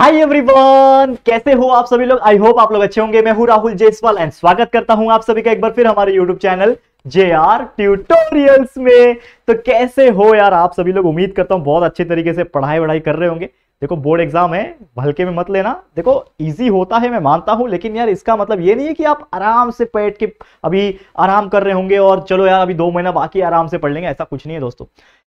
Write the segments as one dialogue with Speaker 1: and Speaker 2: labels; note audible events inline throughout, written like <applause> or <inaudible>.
Speaker 1: hi everyone कैसे हो आप सभी लोग आई होप आप लोग अच्छे होंगे मैं हूं राहुल जयसवाल एंड स्वागत करता हूं आप सभी का एक बार फिर हमारे YouTube channel J R tutorials में तो कैसे हो यार आप सभी लोग उम्मीद करता हूं बहुत अच्छे तरीके से पढ़ाई वढ़ाई कर रहे होंगे देखो बोर्ड एग्जाम है हल्के में मत लेना देखो इजी होता है मैं मानता हूं लेकिन यार इसका मतलब ये नहीं है कि आप आराम से बैठ के अभी आराम कर रहे होंगे और चलो यार अभी दो महीना बाकी आराम से पढ़ लेंगे ऐसा कुछ नहीं है दोस्तों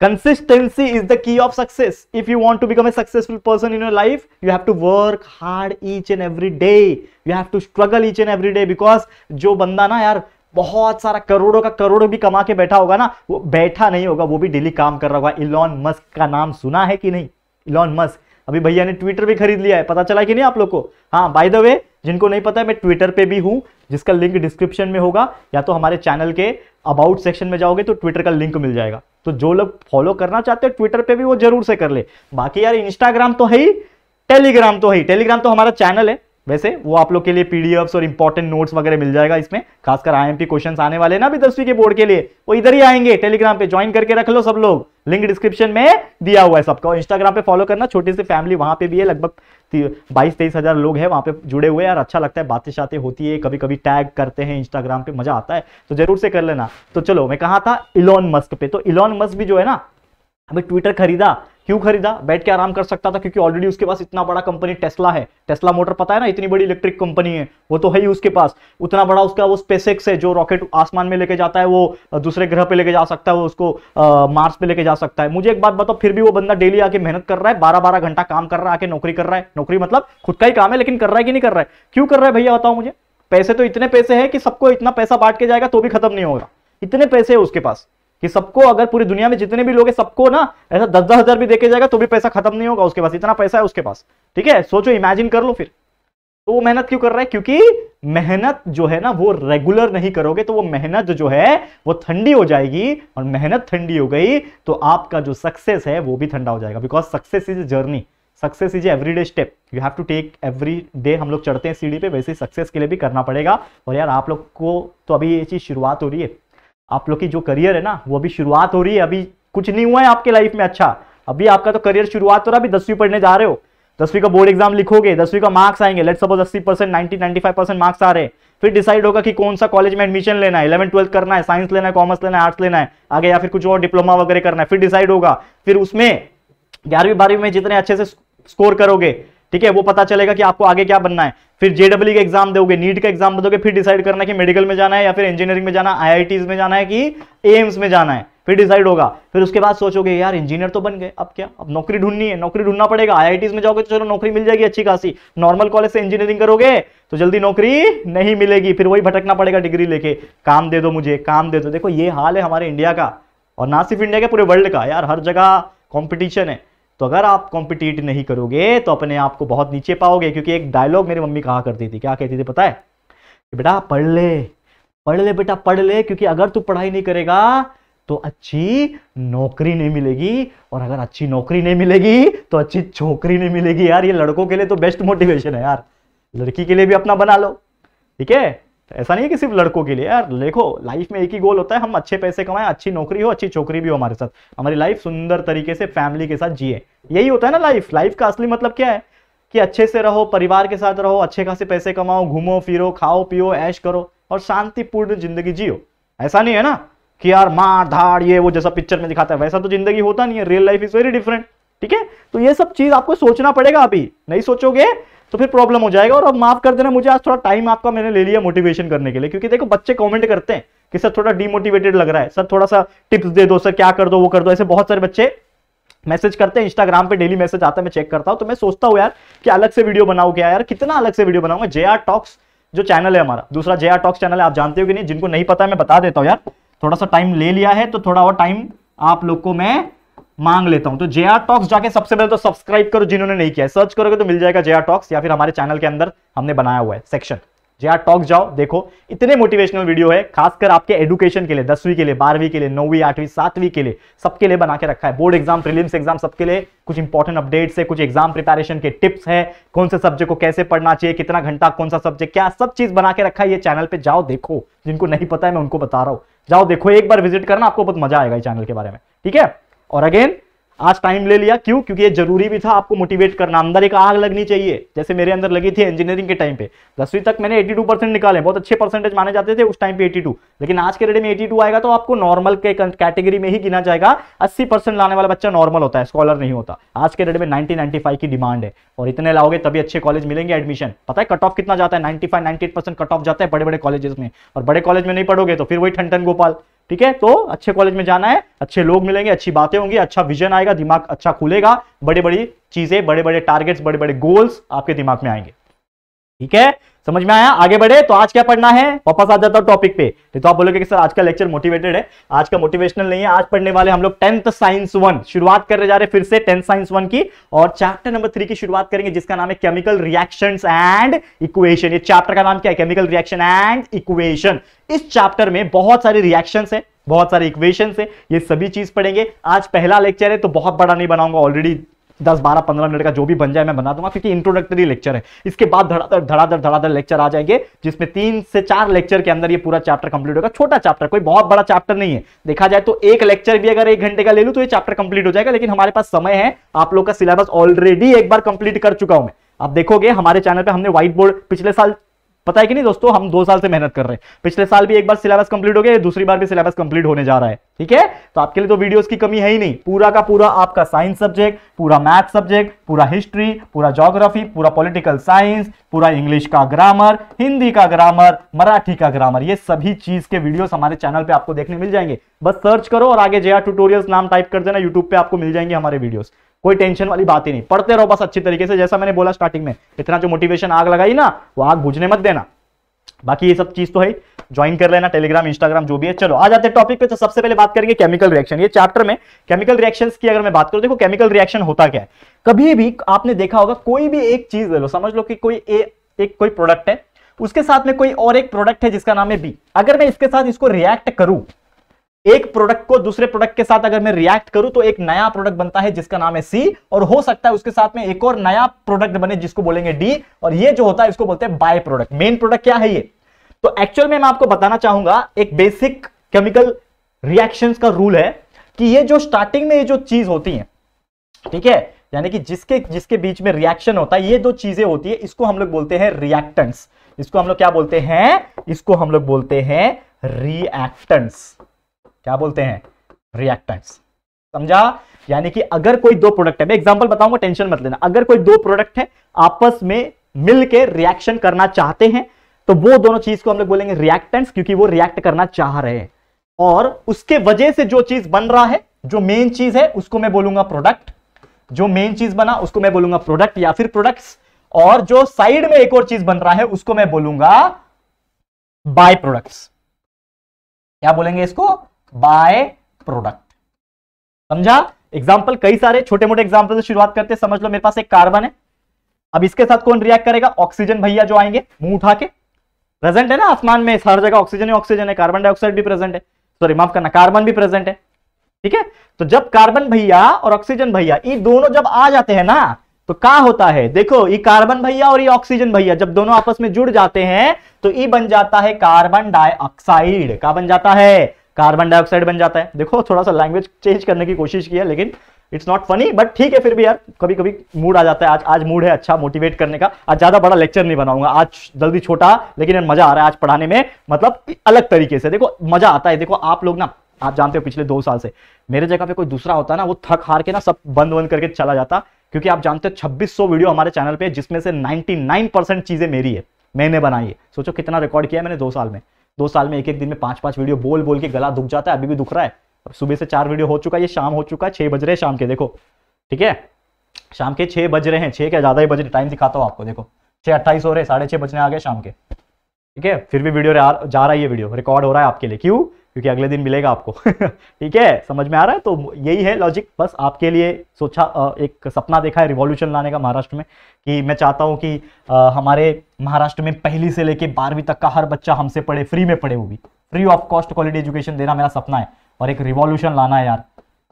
Speaker 1: consistency is the key of success if you want to become a successful person in your life you have to work hard each and every day you have to struggle each and every day because जो बंदा ना यार बहुत सारा करोड़ों का करोड़ों भी कमा के बैठा होगा ना वो बैठा नहीं होगा वो भी डेली काम कर रहा होगा इलॉन मस्क का नाम सुना है कि नहीं इलॉन मस्क अभी भैया ने ट्विटर भी खरीद लिया है पता चला कि नहीं आप लोग को हाँ बाय द वे जिनको नहीं पता है मैं ट्विटर पे भी हूँ जिसका लिंक डिस्क्रिप्शन में होगा या तो हमारे चैनल के अबाउट सेक्शन में जाओगे तो ट्विटर का लिंक मिल जाएगा तो जो लोग फॉलो करना चाहते हैं ट्विटर पे भी वो जरूर से कर ले बाकी यार इंस्टाग्राम तो है ही टेलीग्राम तो है ही टेलीग्राम तो हमारा चैनल है वैसे वो आप लोग के लिए पीडीएफ और इंपॉर्टेंट नोट्स वगैरह मिल जाएगा इसमें खासकर आईएमपी क्वेश्चंस आने वाले ना अभी दसवीं के बोर्ड के लिए वो इधर ही आएंगे टेलीग्राम पे ज्वाइन करके रख लो सब लोग लिंक डिस्क्रिप्शन में दिया हुआ है सबका इंस्टाग्राम पे फॉलो करना छोटी सी फैमिली वहां पे भी है लगभग बाईस तेईस हज़ार लोग हैं वहाँ पे जुड़े हुए यार अच्छा लगता है बातें शातें होती है कभी कभी टैग करते हैं इंस्टाग्राम पे मज़ा आता है तो ज़रूर से कर लेना तो चलो मैं कहा था इलॉन मस्क पे तो इलॉन मस्क भी जो है ना अभी ट्विटर खरीदा क्यों खरीदा बैठ के आराम कर सकता था क्योंकि ऑलरेडी उसके पास इतना बड़ा कंपनी टेस्ला है टेस्ला मोटर पता है ना इतनी बड़ी इलेक्ट्रिक कंपनी है वो तो है ही उसके पास उतना बड़ा उसका वो स्पेसएक्स है जो रॉकेट आसमान में लेके जाता है वो दूसरे ग्रह पे लेके जा सकता है वो उसको आ, मार्स पे लेके जा सकता है मुझे एक बात बताओ फिर भी वो बंदा डेली आके मेहनत कर रहा है बारह बारह घंटा काम कर रहा है आके नौकरी कर रहा है नौकरी मतलब खुद का ही काम है लेकिन कर रहा है कि नहीं कर रहा है क्यों कर रहा है भैया बताओ मुझे पैसे तो इतने पैसे है कि सबको इतना पैसा बांट के जाएगा तो भी खत्म नहीं होगा इतने पैसे है उसके पास कि सबको अगर पूरी दुनिया में जितने भी लोग हैं सबको ना ऐसा दस दस हजार भी देखे जाएगा तो भी पैसा खत्म नहीं होगा उसके पास इतना पैसा है उसके पास ठीक है सोचो इमेजिन कर लो फिर तो वो मेहनत क्यों कर रहा है क्योंकि मेहनत जो है ना वो रेगुलर नहीं करोगे तो वो मेहनत जो है वो ठंडी हो जाएगी और मेहनत ठंडी हो गई तो आपका जो सक्सेस है वो भी ठंडा हो जाएगा because success is journey success is every day step you have to take every day हम लोग चढ़ते हैं सीढ़ी पे वैसे सक्सेस के लिए भी करना पड़ेगा और यार आप लोग को तो अभी ये चीज़ शुरुआत हो रही है आप लोग की जो करियर है ना वो अभी शुरुआत हो रही है अभी कुछ नहीं हुआ है आपके लाइफ में अच्छा अभी आपका तो करियर शुरुआत हो रहा है अभी दसवीं पढ़ने जा रहे हो दसवीं का बोर्ड एग्जाम लिखोगे दसवीं का मार्क्स आएंगे लेट सपोज अस्सी percent ninety ninety five percent marks आ रहे हैं फिर डिसाइड होगा कि कौन सा कॉलेज में एडमिशन लेना है इलेवन ट्वेल्थ करना है साइंस लेना है कॉमर्स लेना है आर्ट्स लेना है आगे या फिर कुछ और डिप्लोमा वगैरह करना है फिर डिसाइड होगा फिर उसमें ग्यारहवीं बारहवीं में जितने अच्छे से स्कोर करोगे ठीक है वो पता चलेगा कि आपको आगे क्या बनना है फिर जेडब्ल्यू का एग्जाम दोगे नीट का एग्जाम दोगे फिर डिसाइड करना है कि मेडिकल में जाना है या फिर इंजीनियरिंग में जाना है आई में जाना है कि एम्स में जाना है फिर डिसाइड होगा फिर उसके बाद सोचोगे यार इंजीनियर तो बन गए अब क्या अब नौकरी ढूंढनी है नौकरी ढूंढना पड़ेगा आईआईटीज में जाओगे तो चलो नौकरी मिल जाएगी अच्छी खासी नॉर्मल कॉलेज से इंजीनियरिंग करोगे तो जल्दी नौकरी नहीं मिलेगी फिर वही भटकना पड़ेगा डिग्री लेके काम दे दो मुझे काम दे दो देखो ये हाल है हमारे इंडिया का और ना सिर्फ इंडिया का पूरे वर्ल्ड का यार हर जगह कॉम्पिटिशन है तो अगर आप कॉम्पिटिट नहीं करोगे तो अपने आप को बहुत नीचे पाओगे क्योंकि एक डायलॉग मेरी मम्मी कहा करती थी क्या कहती थी पता है कि बेटा पढ़ ले पढ़ ले बेटा पढ़ ले क्योंकि अगर तू पढ़ाई नहीं करेगा तो अच्छी नौकरी नहीं मिलेगी और अगर अच्छी नौकरी नहीं मिलेगी तो अच्छी छोकरी नहीं मिलेगी यार ये लड़कों के लिए तो बेस्ट मोटिवेशन है यार लड़की के लिए भी अपना बना लो ठीक है तो ऐसा नहीं है कि सिर्फ लड़कों के लिए यार देखो लाइफ में एक ही गोल होता है हम अच्छे पैसे कमाएं अच्छी नौकरी हो अच्छी छोकरी भी हो हमारे साथ हमारी लाइफ सुंदर तरीके से फैमिली के साथ जिए यही होता है ना लाइफ लाइफ का असली मतलब क्या है कि अच्छे से रहो परिवार के साथ रहो अच्छे खासे पैसे कमाओ घूमो फिरो खाओ पियो ऐश करो और शांतिपूर्ण जिंदगी जियो ऐसा नहीं है ना कि यार मार धाड़ ये वो जैसा पिक्चर में दिखाता है वैसा तो जिंदगी होता नहीं है real life is very different ठीक है तो ये सब चीज आपको सोचना पड़ेगा अभी नहीं सोचोगे तो फिर प्रॉब्लम हो जाएगा और अब माफ कर देना मुझे आज थोड़ा टाइम आपका मैंने ले लिया मोटिवेशन करने के लिए क्योंकि देखो बच्चे कॉमेंट करते हैं कि सर थोड़ा डीमोटिवेटेड लग रहा है सर थोड़ा सा टिप्स दे दो सर क्या कर दो वो कर दो ऐसे बहुत सारे बच्चे मैसेज करते हैं इंस्टाग्राम पे डेली मैसेज आता है मैं चेक करता हूँ तो मैं सोचता हूँ यार कि अलग से वीडियो बनाऊ क्या यार कितना अलग से वीडियो बनाऊंगा जे टॉक्स जो चैनल है हमारा दूसरा जे टॉक्स चैनल है आप जानते हो कि नहीं जिनको नहीं पता है मैं बता देता हूँ यार थोड़ा सा टाइम ले लिया है तो थोड़ा और टाइम आप लोग को मैं मांग लेता हूं तो जे आर टॉक्स जाके सबसे पहले तो सब्सक्राइब करो जिन्होंने नहीं किया सर्च करोगे तो मिल जाएगा जे आर टॉक्स या फिर हमारे चैनल के अंदर हमने बनाया हुआ है सेक्शन जे आर टॉक्स जाओ देखो इतने मोटिवेशनल वीडियो है खासकर आपके एडुकेशन के लिए दसवीं के लिए बारहवीं के लिए नौवीं आठवीं सातवीं के लिए सबके लिए बना के रखा है बोर्ड एग्जाम प्रिलिम्स एग्जाम सबके लिए कुछ इंपॉर्टेंट अपडेट्स है कुछ एग्जाम प्रिपेरेशन के टिप्स है कौन से सब्जेक्ट को कैसे पढ़ना चाहिए कितना घंटा कौन सा सब्जेक्ट क्या सब चीज बना के रखा है ये चैनल पर जाओ देखो जिनको नहीं पता है मैं उनको बता रहा हूँ जाओ देखो एक बार विजिट करना आपको बहुत मजा आएगा इस चैनल के बारे में ठीक है और अगेन आज टाइम ले लिया क्यों क्योंकि ये जरूरी भी था आपको मोटिवेट करना अंदर एक आग लगनी चाहिए जैसे मेरे अंदर लगी थी इंजीनियरिंग के टाइम पे दसवीं तक मैंने 82 परसेंट निकाले बहुत अच्छे परसेंटेज माने जाते थे उस टाइम पे 82 लेकिन आज के डेट में 82 आएगा तो आपको नॉर्मल के कैटेगरी में ही गिना जाएगा अस्सी परसेंट लाने वाला बच्चा नॉर्मल होता है स्कॉलर नहीं होता आज के डेट में नाइनटी की डिमांड है और इतने लाओगे तभी अच्छे कॉलेज मिलेंगे एडमिशन पता है कट ऑफ कितना जाता है नाइन्टी फाइव कट ऑफ जाता है बड़े बड़े कॉलेज में और बड़े कॉलेज में नहीं पढ़ोगे तो फिर वही ठंडन गोपाल ठीक है तो अच्छे कॉलेज में जाना है अच्छे लोग मिलेंगे अच्छी बातें होंगी अच्छा विजन आएगा दिमाग अच्छा खुलेगा बड़ी बड़ी चीजें बड़े बड़े टारगेट्स बड़े बड़े गोल्स आपके दिमाग में आएंगे ठीक है समझ में आया आगे बढ़े तो आज क्या पढ़ना है वापस आ जाता टॉपिक पे तो आप बोलोगे कि सर आज का लेक्चर मोटिवेटेड है आज का मोटिवेशनल नहीं है आज पढ़ने वाले हम लोग टेंथ साइंस वन शुरुआत करने जा रहे फिर से टेंथ साइंस वन की और चैप्टर नंबर थ्री की शुरुआत करेंगे जिसका नाम है केमिकल रिएक्शन एंड इक्वेशन ये चैप्टर का नाम क्या है केमिकल रिएक्शन एंड इक्वेशन इस चैप्टर में बहुत सारे रिएक्शन है बहुत सारे इक्वेशन है ये सभी चीज पढ़ेंगे आज पहला लेक्चर है तो बहुत बड़ा नहीं बनाऊंगा ऑलरेडी दस बारह पंद्रह मिनट का जो भी बन जाए मैं बना दूंगा क्योंकि इंट्रोडक्टरी लेक्चर है इसके बाद धड़ाधड़ धड़ाधड़ धड़ाधड़ लेक्चर आ जाएंगे जिसमें तीन से चार लेक्चर के अंदर ये पूरा चैप्टर कंप्लीट होगा छोटा चैप्टर कोई बहुत बड़ा चैप्टर नहीं है देखा जाए तो एक लेक्चर भी अगर एक घंटे का ले लू तो ये चैप्टर कंप्लीट हो जाएगा लेकिन हमारे पास समय है आप लोग का सिलेबस ऑलरेडी एक बार कंप्लीट कर चुका हूं मैं आप देखोगे हमारे चैनल पर हमने व्हाइट बोर्ड पिछले साल पता है कि नहीं दोस्तों हम दो साल से मेहनत कर रहे हैं पिछले साल भी एक बार सिलेबस कंप्लीट हो गया दूसरी बार भी सिलेबस कंप्लीट होने जा रहा है ठीक है तो आपके लिए तो वीडियोस की कमी है ही नहीं पूरा का पूरा आपका साइंस सब्जेक्ट पूरा मैथ सब्जेक्ट पूरा हिस्ट्री पूरा जोग्राफी पूरा पॉलिटिकल साइंस पूरा इंग्लिश का ग्रामर हिंदी का ग्रामर मराठी का ग्रामर ये सभी चीज के वीडियोस हमारे चैनल पे आपको देखने मिल जाएंगे बस सर्च करो और आगे जया टूटोरियल नाम टाइप कर देना यूट्यूब पे आपको मिल जाएंगे हमारे वीडियो कोई टेंशन वाली बात ही नहीं पढ़ते रहो बस अच्छी तरीके से जैसा मैंने बोला स्टार्टिंग में इतना जो मोटिवेशन आग लगाई ना वो आग बुझने मत देना बाकी ये सब चीज तो है ज्वाइन कर लेना टेलीग्राम इंस्टाग्राम जो भी है चलो आ जाते हैं टॉपिक पे तो सबसे पहले बात करेंगे केमिकल रिएक्शन ये चैप्टर में केमिकल रिएक्शंस की अगर मैं बात करूं देखो केमिकल रिएक्शन होता क्या है कभी भी आपने देखा होगा कोई भी एक चीज ले लो समझ लो कि कोई ए, एक कोई प्रोडक्ट है उसके साथ में कोई और एक प्रोडक्ट है जिसका नाम है बी अगर मैं इसके साथ इसको रिएक्ट करूं एक प्रोडक्ट को दूसरे प्रोडक्ट के साथ अगर मैं रिएक्ट करूं तो एक नया प्रोडक्ट बनता है जिसका नाम है सी और हो सकता है उसके साथ में एक और नया प्रोडक्ट बने जिसको बोलेंगे डी और ये जो होता है इसको बोलते हैं बाय प्रोडक्ट मेन प्रोडक्ट क्या है ये तो एक्चुअल में मैं आपको बताना चाहूंगा एक बेसिक केमिकल रिएक्शन का रूल है कि ये जो स्टार्टिंग में ये जो चीज होती है ठीक है यानी कि जिसके जिसके बीच में रिएक्शन होता है ये दो चीजें होती है इसको हम लोग बोलते हैं रिएक्टेंट्स इसको हम लोग क्या बोलते हैं इसको हम लोग बोलते हैं रिएक्टेंट्स क्या बोलते हैं रिएक्टेंट्स समझा यानी कि अगर कोई दो प्रोडक्ट है मैं एग्जांपल बताऊंगा टेंशन मत लेना अगर कोई दो प्रोडक्ट है आपस में मिलके रिएक्शन करना चाहते हैं तो वो दोनों चीज को हम लोग बोलेंगे रिएक्टेंट्स क्योंकि वो रिएक्ट करना चाह रहे हैं और उसके वजह से जो चीज बन रहा है जो मेन चीज है उसको मैं बोलूंगा प्रोडक्ट जो मेन चीज बना उसको मैं बोलूंगा प्रोडक्ट या फिर प्रोडक्ट और जो साइड में एक और चीज बन रहा है उसको मैं बोलूंगा बाय प्रोडक्ट्स क्या बोलेंगे इसको बाय प्रोडक्ट समझा एग्जाम्पल कई सारे छोटे मोटे एग्जाम्पल से शुरुआत करते हैं समझ लो मेरे पास एक कार्बन है अब इसके साथ कौन रिएक्ट करेगा ऑक्सीजन भैया जो आएंगे मुंह उठा के प्रेजेंट है ना आसमान में हर जगह ऑक्सीजन ही ऑक्सीजन है कार्बन डाइऑक्साइड भी प्रेजेंट है सॉरी माफ करना कार्बन भी प्रेजेंट है ठीक है तो जब कार्बन भैया और ऑक्सीजन भैया ये दोनों जब आ जाते हैं ना तो क्या होता है देखो ये कार्बन भैया और ये ऑक्सीजन भैया जब दोनों आपस में जुड़ जाते हैं तो ये बन जाता है कार्बन डाइऑक्साइड का बन जाता है कार्बन डाइऑक्साइड बन जाता है देखो थोड़ा सा लैंग्वेज चेंज करने की कोशिश की है लेकिन इट्स नॉट फनी बट ठीक है फिर भी यार कभी कभी मूड आ जाता है आज आज मूड है अच्छा मोटिवेट करने का आज ज्यादा बड़ा लेक्चर नहीं बनाऊंगा आज जल्दी छोटा लेकिन यार मजा आ रहा है आज पढ़ाने में मतलब अलग तरीके से देखो मजा आता है देखो आप लोग ना आप जानते हो पिछले दो साल से मेरे जगह पे कोई दूसरा होता ना वो थक हार के ना सब बंद बंद करके चला जाता क्योंकि आप जानते हो छब्बीस वीडियो हमारे चैनल पे जिसमें से नाइनटी परसेंट चीजें मेरी है मैंने बनाई है सोचो कितना रिकॉर्ड किया मैंने दो साल में दो साल में एक एक दिन में पांच पांच वीडियो बोल बोल के गला दुख जाता है अभी भी दुख रहा है अब सुबह से चार वीडियो हो चुका है ये शाम हो चुका है छह बज रहे हैं शाम के देखो ठीक है शाम के छह बज रहे हैं छह क्या ज़्यादा ही बज रहे टाइम दिखाता हूँ आपको देखो छह अट्ठाईस हो रहे साढ़े छह बजने आ गए शाम के ठीक है फिर भी वीडियो जा रहा है ये वीडियो रिकॉर्ड हो रहा है आपके लिए क्यों क्योंकि अगले दिन मिलेगा आपको <laughs> ठीक है समझ में आ रहा है तो यही है लॉजिक बस आपके लिए सोचा एक सपना देखा है रिवॉल्यूशन लाने का महाराष्ट्र में कि मैं चाहता हूँ कि हमारे महाराष्ट्र में पहली से लेके बारहवीं तक का हर बच्चा हमसे पढ़े फ्री में पढ़े वो भी free of cost quality education देना मेरा सपना है और एक रिवॉल्यूशन लाना है यार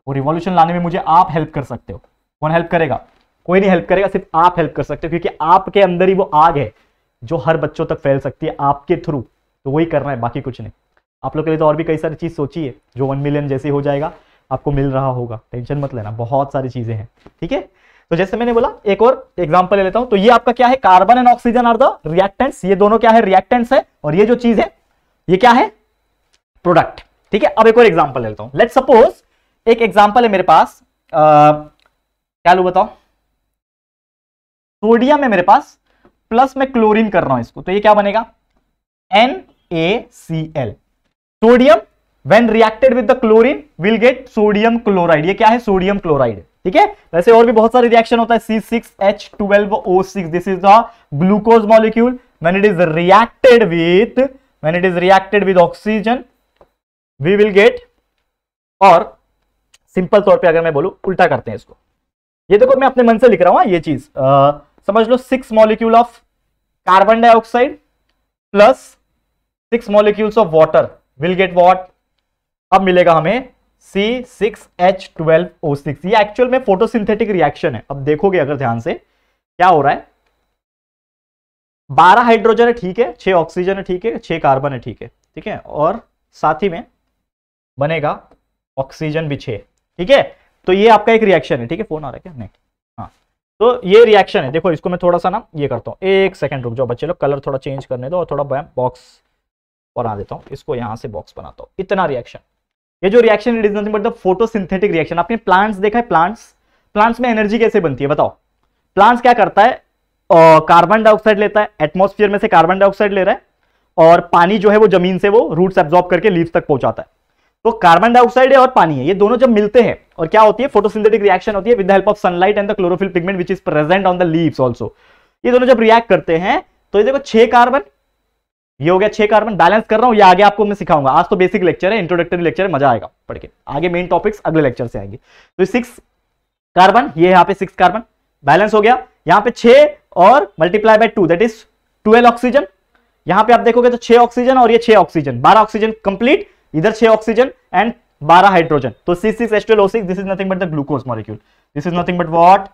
Speaker 1: वो रिवॉल्यूशन लाने में मुझे आप हेल्प कर सकते हो कौन हेल्प करेगा कोई नहीं हेल्प करेगा सिर्फ आप हेल्प कर सकते हो क्योंकि आपके अंदर ही वो आग है जो हर बच्चों तक फैल सकती है आपके थ्रू तो वही करना है बाकी कुछ नहीं आप लोग के लिए तो और भी कई सारी चीज़ सोची है जो वन मिलियन जैसे हो जाएगा आपको मिल रहा होगा टेंशन मत लेना बहुत सारी चीज़ें हैं ठीक है तो जैसे मैंने बोला एक और एग्जाम्पल ले लेता हूँ तो ये आपका क्या है carbon and oxygen are the reactants ये दोनों क्या है रिएक्टेंट्स है और ये जो चीज़ है ये क्या है प्रोडक्ट ठीक है अब एक और एग्जाम्पल ले लेता हूँ लेट सपोज एक एग्जाम्पल है मेरे पास आ, क्या लू बताओ सोडियम है मेरे पास प्लस मैं क्लोरीन कर रहा हूं इसको तो ये क्या बनेगा N A C L sodium when reacted with the chlorine will get sodium chloride ये क्या है सोडियम क्लोराइड ठीक है वैसे और भी बहुत सारे रिएक्शन होता है C six H twelve O six this is the glucose molecule when it is reacted with when it is reacted with oxygen we will get और सिंपल तौर पर अगर मैं बोलू उल्टा करते हैं इसको ये देखो मैं अपने मन से लिख रहा हूं हाँ, ये चीज आ, समझ लो six molecule of carbon dioxide plus six molecules of water will get what अब मिलेगा हमें C six H twelve O six ये एक्चुअल में फोटोसिंथेटिक रिएक्शन है अब देखोगे अगर ध्यान से क्या हो रहा है बारह हाइड्रोजन है ठीक है छह ऑक्सीजन है ठीक है छह कार्बन है ठीक है ठीक है और साथ ही में बनेगा ऑक्सीजन भी छह ठीक है तो ये आपका एक रिएक्शन है ठीक है फोन आ रहा है क्या नहीं हाँ तो ये रिएक्शन है देखो इसको मैं थोड़ा सा ना ये करता हूँ एक सेकंड रुक जाओ बच्चे लोग कलर थोड़ा चेंज करने दो और थोड़ा बॉक्स बना देता हूँ इसको यहाँ से बॉक्स बनाता हूँ इतना रिएक्शन ये जो reaction it is nothing but the photosynthetic reaction आपने प्लांट्स देखा है प्लांट्स प्लांट्स में एनर्जी कैसे बनती है बताओ प्लांट्स क्या करता है कार्बन डाइऑक्साइड लेता है एटमोस्फियर में से कार्बन डाइऑक्साइड ले रहा है और पानी जो है वो जमीन से वो रूट्स एब्जॉर्ब करके लीव्स तक पहुंचाता है तो कार्बन डाइऑक्साइड है और पानी है ये दोनों जब मिलते हैं और क्या होती है फोटोसिंथेटिक रिएक्शन होती है with the help of sunlight and the chlorophyll pigment which is present on the leaves also ये दोनों जब रिएक्ट करते हैं तो ये देखो छह कार्बन ये हो गया छह कार्बन बैलेंस कर रहा हूं ये आगे आपको मैं सिखाऊंगा आज तो बेसिक लेक्चर है इंट्रोडक्टरी लेक्चर है मजा आएगा पढ़ के आगे मेन टॉपिक्स अगले लेक्चर से आएंगे तो सिक्स कार्बन ये यहाँ पे सिक्स कार्बन बैलेंस हो गया यहाँ पे छे और multiply by two that is twelve oxygen यहाँ पे आप देखोगे तो छह ऑक्सीजन और ये छह ऑक्सीजन बारह ऑक्सीजन कंप्लीट इधर छह ऑक्सीजन एंड बारह हाइड्रोजन तो C six S twelve O six this is nothing but the glucose molecule this is nothing but what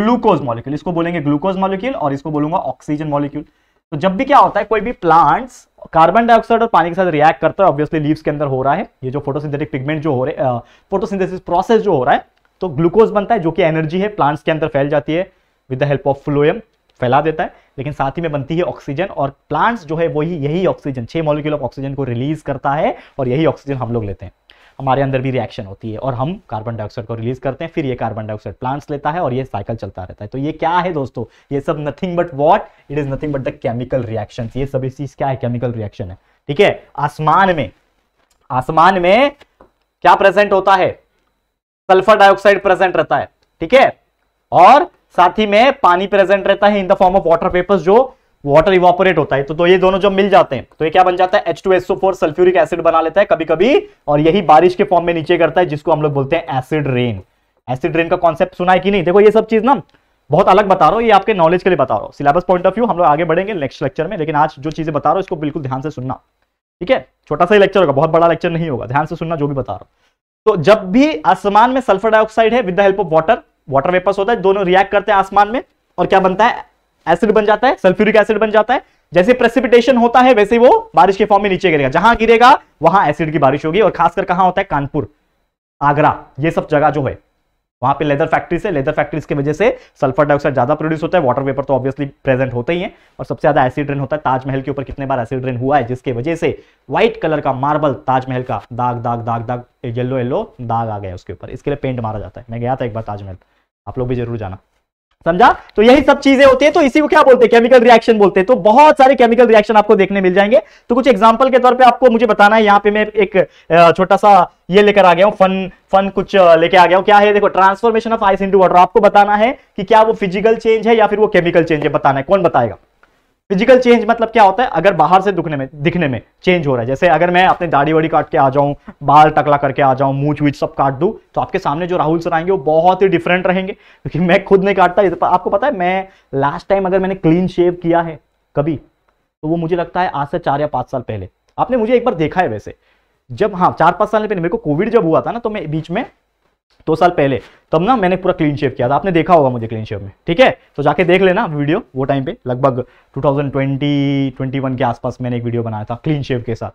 Speaker 1: glucose molecule इसको बोलेंगे ग्लूकोज मॉलिक्यूल और इसको बोलूंगा ऑक्सीजन मॉलिक्यूल तो जब भी क्या होता है कोई भी प्लांट्स कार्बन डाइऑक्साइड और पानी के साथ रिएक्ट करता है ऑब्वियसली लीव्स के अंदर हो रहा है ये जो फोटोसिंथेटिक पिगमेंट जो हो रहे फोटोसिंथेसिस प्रोसेस जो हो रहा है तो ग्लूकोज बनता है जो कि एनर्जी है प्लांट्स के अंदर फैल जाती है with the help of phloem फैला देता है लेकिन साथ ही में बनती है ऑक्सीजन और प्लांट्स जो है वही यही ऑक्सीजन छह मॉलिक्यूल ऑफ ऑक्सीजन को रिलीज करता है और यही ऑक्सीजन हम लोग लेते हैं हमारे अंदर भी रिएक्शन होती है और हम कार्बन डाइऑक्साइड को रिलीज करते हैं फिर ये कार्बन डाइऑक्साइड प्लांट्स लेता है और ये साइकिल चलता रहता है तो ये क्या है दोस्तों ये सब nothing but what it is nothing but the chemical reaction ये सभी चीज क्या है केमिकल रिएक्शन है ठीक है आसमान में आसमान में क्या प्रेजेंट होता है सल्फर डाइऑक्साइड प्रेजेंट रहता है ठीक है और साथ ही में पानी प्रेजेंट रहता है in the form of water vapours जो वाटर इवापोरेट होता है तो, तो ये दोनों जब मिल जाते हैं तो ये क्या बन जाता है H two S O four sulphuric acid बना लेता है कभी कभी और यही बारिश के फॉर्म में नीचे करता है जिसको हम लोग बोलते हैं एसिड रेन एसिड रेन का कॉन्सेप्ट सुना है कि नहीं देखो ये सब चीज ना बहुत अलग बता रहा हूँ ये आपके नॉलेज के लिए बता रहा हूँ सिलेबस पॉइंट ऑफ व्यू हम लोग आगे बढ़ेंगे नेक्स्ट लेक्चर में लेकिन आज जो चीजें बता रहा हूँ इसको बिल्कुल ध्यान से सुनना ठीक है छोटा सा ही लेक्चर होगा बहुत बड़ा लेक्चर नहीं होगा ध्यान से सुनना जो भी बता रहा हूँ तो जब भी आसमान में सल्फर डाइऑक्साइड है with the help of water water vapours होता है दोनों रिएक्ट करते हैं आसमान में और क्या बनता है एसिड बन जाता है सल्फ्यूरिक एसिड बन जाता है जैसे प्रेसिपिटेशन होता है वैसे वो बारिश के फॉर्म में नीचे गिरेगा जहां गिरेगा वहां एसिड की बारिश होगी और खासकर कहा होता है कानपुर आगरा ये सब जगह जो है वहां पे लेदर फैक्ट्रीज है लेदर फैक्ट्रीज की वजह से सल्फर डाइऑक्साइड ज्यादा प्रोड्यूस होता है वाटर वेपर तो ऑब्वियसली प्रेजेंट होते ही है और सबसे ज्यादा एसिड रेन होता है ताजमहल के ऊपर कितने बार एसिड रेन हुआ है जिसके वजह से व्हाइट कलर का मार्बल ताजमहल का दाग दाग दाग दाग येलो येलो दाग आ गया उसके ऊपर इसके लिए पेंट मारा जाता है मैं गया था एक बार ताजमहल आप लोग भी जरूर जाना समझा तो यही सब चीजें होती है तो इसी को क्या बोलते हैं केमिकल रिएक्शन बोलते हैं तो बहुत सारे केमिकल रिएक्शन आपको देखने मिल जाएंगे तो कुछ एग्जांपल के तौर पे आपको मुझे बताना है यहाँ पे मैं एक छोटा सा ये लेकर आ गया हूँ फन फन कुछ लेके आ गया हूँ क्या है देखो transformation of ice into water आपको बताना है कि क्या वो फिजिकल चेंज है या फिर वो केमिकल चेंज है बताना है कौन बताएगा फिजिकल चेंज मतलब क्या होता है अगर बाहर से दुखने में दिखने में चेंज हो रहा है जैसे अगर मैं अपने दाढ़ी वाड़ी काट के आ जाऊं बाल टकला करके आ जाऊं मूछ वूछ सब काट दूं तो आपके सामने जो राहुल सर आएंगे वो बहुत ही डिफरेंट रहेंगे क्योंकि मैं खुद नहीं काटता तो आपको पता है मैं लास्ट टाइम अगर मैंने क्लीन शेव किया है कभी तो वो मुझे लगता है आज से चार या पाँच साल पहले आपने मुझे एक बार देखा है वैसे जब हाँ चार पाँच साल पहले मेरे को कोविड जब हुआ था ना तो मैं बीच में दो साल पहले तब ना मैंने पूरा क्लीन शेव किया था आपने देखा होगा मुझे क्लीन शेव में ठीक है तो जाके देख लेना वीडियो वो टाइम पे लगभग 2020 21 के आसपास मैंने एक वीडियो बनाया था क्लीन शेव के साथ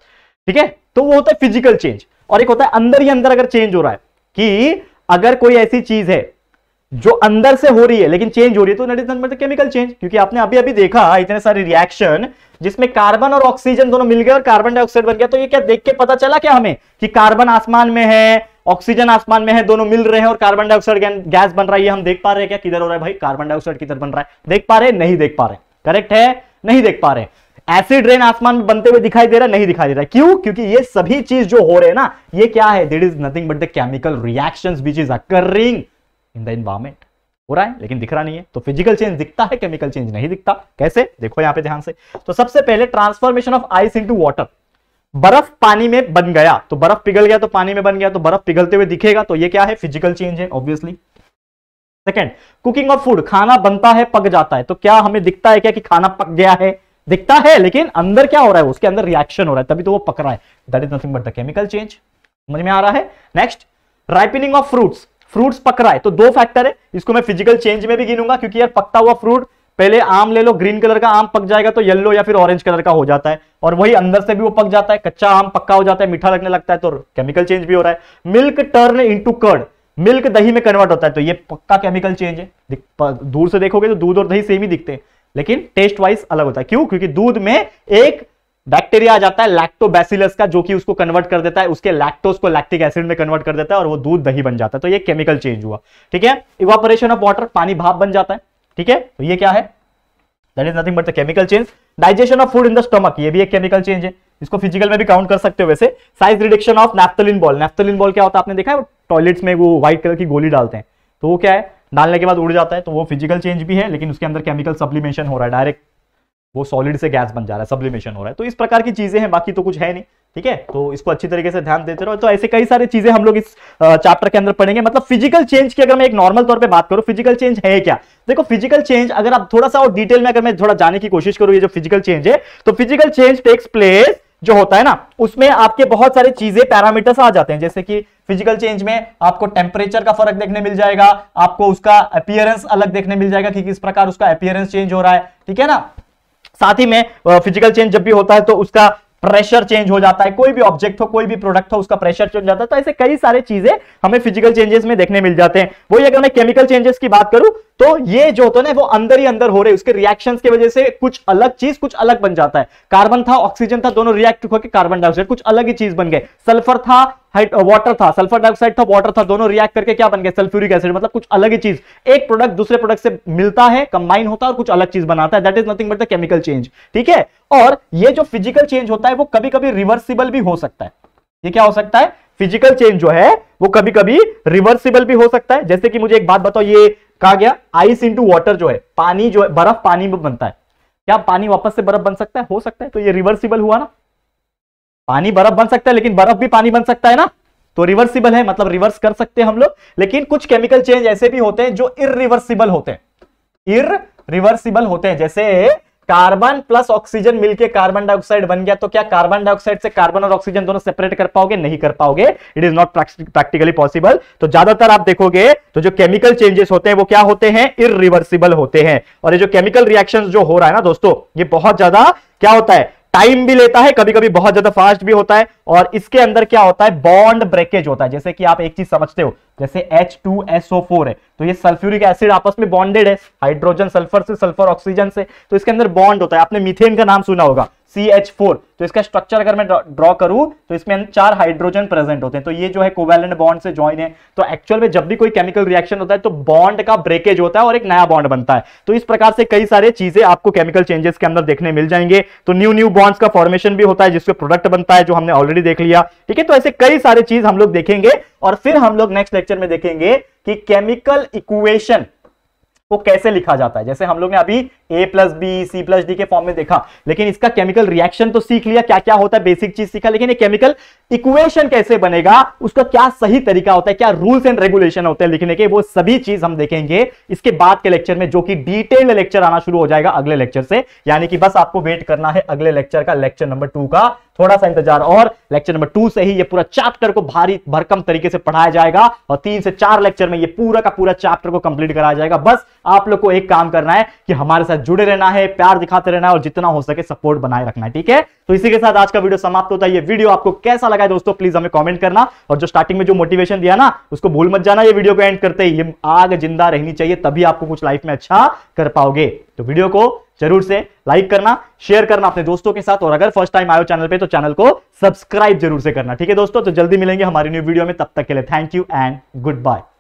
Speaker 1: ठीक है तो वो होता है फिजिकल चेंज और एक होता है अंदर ही अंदर अगर चेंज हो रहा है कि अगर कोई ऐसी चीज है जो अंदर से हो रही है लेकिन चेंज हो रही है तो मतलब केमिकल चेंज क्योंकि आपने अभी अभी देखा इतने सारे रिएक्शन जिसमें कार्बन और ऑक्सीजन दोनों मिल गए और कार्बन डाइऑक्साइड बन गया तो ये क्या देख के पता चला क्या हमें कि कार्बन आसमान में है ऑक्सीजन आसमान में है दोनों मिल रहे हैं और कार्बन डाइऑक्साइड गैस बन रहा है ये हम देख पा रहे हैं क्या किधर हो रहा है भाई कार्बन डाइऑक्साइड किधर बन रहा है देख पा रहे नहीं देख पा रहे करेक्ट है नहीं देख पा रहे एसिड रेन आसमान में बनते हुए दिखाई दे रहा है नहीं दिखाई दे रहा है क्यों क्योंकि ये सभी चीज जो हो रहे हैं ना ये क्या है this is nothing but the chemical reaction which is occurring in the environment हो रहा है लेकिन दिख रहा नहीं है तो फिजिकल चेंज दिखता है केमिकल चेंज नहीं दिखता कैसे देखो यहां पे ध्यान से तो सबसे पहले transformation of ice into water बर्फ पानी में बन गया तो बर्फ पिघल गया तो पानी में बन गया तो बर्फ पिघलते हुए दिखेगा तो ये क्या है फिजिकल चेंज है obviously second cooking of food खाना बनता है पक जाता है तो क्या हमें दिखता है क्या कि खाना पक गया है दिखता है लेकिन अंदर क्या हो रहा है उसके अंदर रिएक्शन हो रहा है तभी तो वो पक रहा है that is nothing but the chemical change समझ में आ रहा है next ripening of fruits fruits पक रहा है तो दो फैक्टर है इसको मैं फिजिकल चेंज में भी गिनूंगा क्योंकि यार पकता हुआ फ्रूट पहले आम ले लो ग्रीन कलर का आम पक जाएगा तो येलो या फिर ऑरेंज कलर का हो जाता है और वही अंदर से भी वो पक जाता है कच्चा आम पक्का हो जाता है मीठा लगने लगता है तो केमिकल चेंज भी हो रहा है milk turn into curd milk दही में कन्वर्ट होता है तो ये पक्का केमिकल चेंज है दूर से देखोगे तो दूध और दही सेम ही दिखते हैं लेकिन टेस्ट वाइज अलग होता है क्यों क्योंकि दूध में एक बैक्टीरिया आ जाता है लैक्टोबैसिलस का जो कि उसको कन्वर्ट कर देता है उसके लैक्टोस को लैक्टिक एसिड में कन्वर्ट कर देता है और वो दूध दही बन जाता है तो ये केमिकल चेंज हुआ ठीक है इवापोरेशन ऑफ वाटर पानी भाप बन जाता है ठीक है तो ये क्या है that is nothing but the chemical change digestion of food in the stomach ये भी एक केमिकल चेंज है इसको फिजिकल में भी काउंट कर सकते हो वैसे size reduction of naphthalene ball naphthalene ball क्या होता है आपने देखा है टॉयलेट्स में वो व्हाइट कलर की गोली डालते हैं तो वो क्या है डालने के बाद उड़ जाता है तो वो फिजिकल चेंज भी है लेकिन उसके अंदर केमिकल सप्लीमेशन हो रहा है डायरेक्ट वो सॉलिड से गैस बन जा रहा है सब्लिमेशन हो रहा है तो इस प्रकार की चीजें हैं बाकी तो कुछ है नहीं ठीक है तो इसको अच्छी तरीके से ध्यान देते रहो तो ऐसे कई सारी चीजें हम लोग इस चैप्टर के अंदर पढ़ेंगे मतलब फिजिकल चेंज की अगर मैं एक नॉर्मल तौर पे बात करूं फिजिकल चेंज है क्या देखो फिजिकल चेंज अगर आप थोड़ा सा और डिटेल में अगर मैं थोड़ा जाने की कोशिश करूँ ये जो फिजिकल चेंज है तो फिजिकल चेंज टेक्स प्लेस जो होता है ना उसमें आपके बहुत सारे चीजें पैरामीटर्स आ जाते हैं जैसे कि फिजिकल चेंज में आपको टेम्परेचर का फर्क देखने मिल जाएगा आपको उसका अपियरेंस अलग देखने मिल जाएगा कि किस प्रकार उसका अपियरेंस चेंज हो रहा है ठीक है ना साथ ही में फिजिकल चेंज जब भी होता है तो उसका प्रेशर चेंज हो जाता है कोई भी ऑब्जेक्ट हो कोई भी प्रोडक्ट हो उसका प्रेशर चेंज हो जाता है तो ऐसे कई सारे चीजें हमें फिजिकल चेंजेस में देखने मिल जाते हैं वही अगर मैं केमिकल चेंजेस की बात करूं तो ये जो होता है ना वो अंदर ही अंदर हो रहे उसके रिएक्शंस की वजह से कुछ अलग चीज कुछ अलग बन जाता है कार्बन था ऑक्सीजन था दोनों रिएक्ट होकर कार्बन डाइऑक्साइड कुछ अलग ही चीज बन गए सल्फर था वाटर था सल्फर डाइऑक्साइड था वाटर था दोनों रिएक्ट करके क्या बन गया सल्फ्यूरिक एसिड मतलब कुछ अलग ही चीज एक प्रोडक्ट दूसरे प्रोडक्ट से मिलता है कंबाइन होता है और कुछ अलग चीज बनाता है that is nothing but the chemical change ठीक है और ये जो फिजिकल चेंज होता है वो कभी कभी रिवर्सिबल भी हो सकता है ये क्या हो सकता है फिजिकल चेंज जो है वो कभी कभी रिवर्सिबल भी हो सकता है जैसे कि मुझे एक बात बताओ ये कहा गया आइस इंटू वाटर जो है पानी जो है बर्फ पानी में बनता है क्या पानी वापस से बर्फ बन सकता है हो सकता है तो ये रिवर्सिबल हुआ ना पानी बर्फ बन सकता है लेकिन बर्फ भी पानी बन सकता है ना तो रिवर्सिबल है मतलब रिवर्स कर सकते हैं हम लोग लेकिन कुछ केमिकल चेंज ऐसे भी होते हैं जो इर होते हैं इर होते हैं जैसे कार्बन प्लस ऑक्सीजन मिलके कार्बन डाइऑक्साइड बन गया तो क्या कार्बन डाइऑक्साइड से कार्बन और ऑक्सीजन दोनों सेपरेट कर पाओगे नहीं कर पाओगे it is not practically possible तो ज्यादातर आप देखोगे तो जो केमिकल चेंजेस होते हैं वो क्या होते हैं इरिवर्सिबल होते हैं और ये जो केमिकल रिएक्शन जो हो रहा है ना दोस्तों ये बहुत ज्यादा क्या होता है टाइम भी लेता है कभी कभी बहुत ज्यादा फास्ट भी होता है और इसके अंदर क्या होता है बॉन्ड ब्रेकेज होता है जैसे कि आप एक चीज समझते हो जैसे H2SO4 है तो ये सल्फ्यूरिक एसिड आपस में बॉन्डेड है हाइड्रोजन सल्फर से सल्फर ऑक्सीजन से तो इसके अंदर बॉन्ड होता है आपने मिथेन का नाम सुना होगा सी एच फोर तो इसका स्ट्रक्चर अगर मैं ड्रॉ करूं तो इसमें चार हाइड्रोजन प्रेजेंट होते हैं तो ये जो है कोवेलेंट बॉन्ड से ज्वाइन है तो एक्चुअल में जब भी कोई केमिकल रिएक्शन होता है तो बॉन्ड का ब्रेकेज होता है और एक नया बॉन्ड बनता है तो इस प्रकार से कई सारे चीजें आपको केमिकल चेंजेस के अंदर देखने मिल जाएंगे तो न्यू न्यू बॉन्ड्स का फॉर्मेशन भी होता है जिसपे प्रोडक्ट बनता है जो हमने ऑलरेडी देख लिया ठीक है तो ऐसे कई सारे चीज हम लोग देखेंगे और फिर हम लोग नेक्स्ट लेक्चर में देखेंगे कि केमिकल इक्वेशन को कैसे लिखा जाता है जैसे हम लोग ने अभी A plus B C plus D के फॉर्म में देखा लेकिन इसका केमिकल रिएक्शन तो सीख लिया क्या क्या होता है बेसिक चीज सीखा लेकिन ये केमिकल इक्वेशन कैसे बनेगा उसका क्या सही तरीका होता है क्या रूल्स एंड रेगुलेशन होते हैं लिखने के वो सभी चीज हम देखेंगे इसके बाद के लेक्चर में जो कि डिटेल लेक्चर आना शुरू हो जाएगा अगले लेक्चर से यानी कि बस आपको वेट करना है अगले लेक्चर का लेक्चर नंबर टू का थोड़ा सा इंतजार और लेक्चर नंबर टू से ही ये पूरा चैप्टर को भारी भरकम तरीके से पढ़ाया जाएगा और तीन से चार लेक्चर में ये पूरा का पूरा चैप्टर को कंप्लीट कराया जाएगा बस आप लोग को एक काम करना है कि हमारे साथ जुड़े रहना है प्यार दिखाते रहना है और जितना हो सके सपोर्ट बनाए रखना है ठीक है तो इसी के साथ आज का वीडियो समाप्त होता है ये वीडियो आपको कैसा लगा है दोस्तों प्लीज हमें कमेंट करना और जो स्टार्टिंग में जो मोटिवेशन दिया ना उसको भूल मत जाना ये वीडियो को एंड करते ही आग जिंदा रहनी चाहिए तभी आपको कुछ लाइफ में अच्छा कर पाओगे तो वीडियो को जरूर से लाइक करना शेयर करना अपने दोस्तों के साथ और अगर फर्स्ट टाइम आयो चैनल पे तो चैनल को सब्सक्राइब जरूर से करना ठीक है दोस्तों तो जल्दी मिलेंगे हमारी न्यू वीडियो में तब तक के लिए thank you and good bye